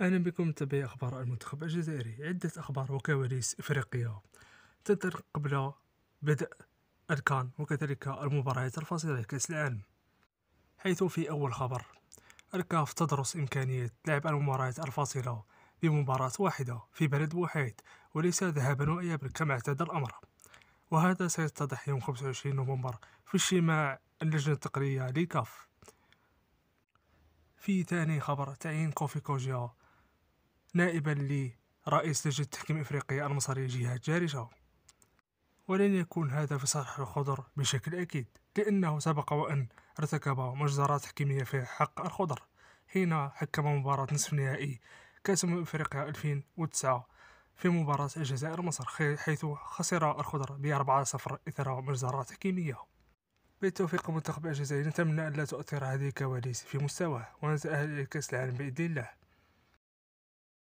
أهلا بكم متابعي أخبار المنتخب الجزائري عدة أخبار وكواليس إفريقية تدر قبل بدء الكان وكذلك المباريات الفاصلة لكأس العالم حيث في أول خبر الكاف تدرس إمكانية لعب المباريات الفاصلة بمباراة واحدة في بلد واحد وليس ذهابا وإيابا كما اعتاد الأمر وهذا سيتضح يوم 25 نوفمبر في اجتماع اللجنة التقنية لكاف في ثاني خبر تعيين كوفي كوجيا نائبا لرئيس لجنة تحكيم إفريقيا المصري جهاد جارجة ولن يكون هذا في صالح الخضر بشكل أكيد لأنه سبق وأن ارتكب مجزرة تحكيمية في حق الخضر حين حكم مباراة نصف نهائي كأس إفريقيا 2009 في مباراة الجزائر مصر حيث خسر الخضر بأربعة صفر إثر مجزرة تحكيمية بالتوفيق المنتخب الجزائري نتمنى أن لا تؤثر هذه الكواليس في مستواه ونتأهل إلى كأس العالم بإذن الله